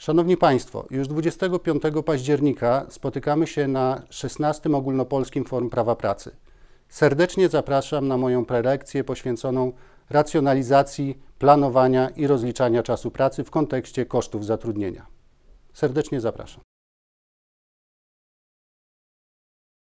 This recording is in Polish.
Szanowni Państwo, już 25 października spotykamy się na 16 Ogólnopolskim Forum Prawa Pracy. Serdecznie zapraszam na moją prelekcję poświęconą racjonalizacji, planowania i rozliczania czasu pracy w kontekście kosztów zatrudnienia. Serdecznie zapraszam.